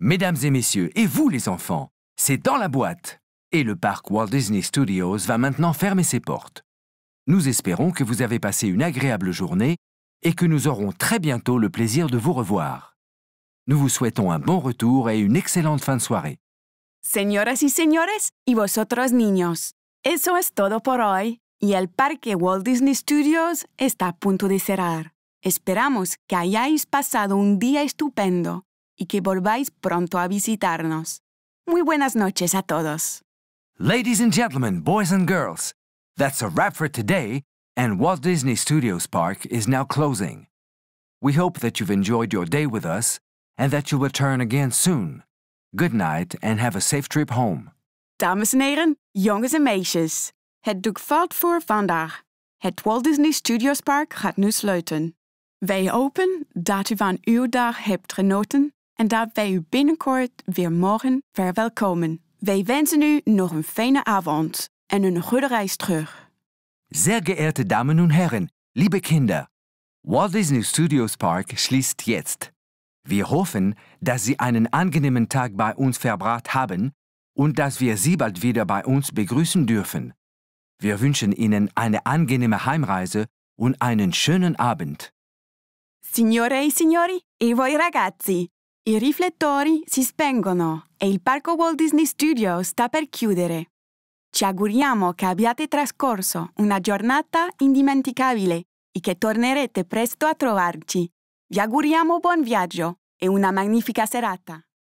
Mesdames et messieurs, et vous les enfants, c'est dans la boîte. Et le parc Walt Disney Studios va maintenant fermer ses portes. Nous espérons que vous avez passé une agréable journée et que nous aurons très bientôt le plaisir de vous revoir. Nous vous souhaitons un bon retour et une excellente fin de soirée. Señoras y señores, y vosotros niños, eso es todo por hoy y el parque Walt Disney Studios está a punto de cerrar. Esperamos que hayáis pasado un día estupendo y que volváis pronto a visitarnos. Muy buenas noches a todos. Ladies and gentlemen, boys and girls, that's a wrap for today, and Walt Disney Studios Park is now closing. We hope that you've enjoyed your day with us and that you'll return again soon. Good night and have a safe trip home. Dames en heren, jongens en meisjes, het doek valt voor vandaag. Het Walt Disney Studios Park gaat nu sluiten. Wij hopen dat u van uw dag hebt genoten en dat wij u binnenkort weer morgen verwelkomen. Wij wensen u nog een fijne avond en een goede reis terug. Sehr geehrte Damen und Herren, liebe Kinder, Walt Disney Studios Park schließt jetzt. Wir hoffen, dass Sie einen angenehmen Tag bei uns verbracht haben und dass wir Sie bald wieder bei uns begrüßen dürfen. Wir wünschen Ihnen eine angenehme Heimreise und einen schönen Abend. Signore e signori e voi ragazzi, I riflettori si spengono e il parco Walt Disney Studio sta per chiudere. Ci auguriamo che abbiate trascorso una giornata indimenticabile e che tornerete presto a trovarci. Vi auguriamo buon viaggio e una magnifica serata.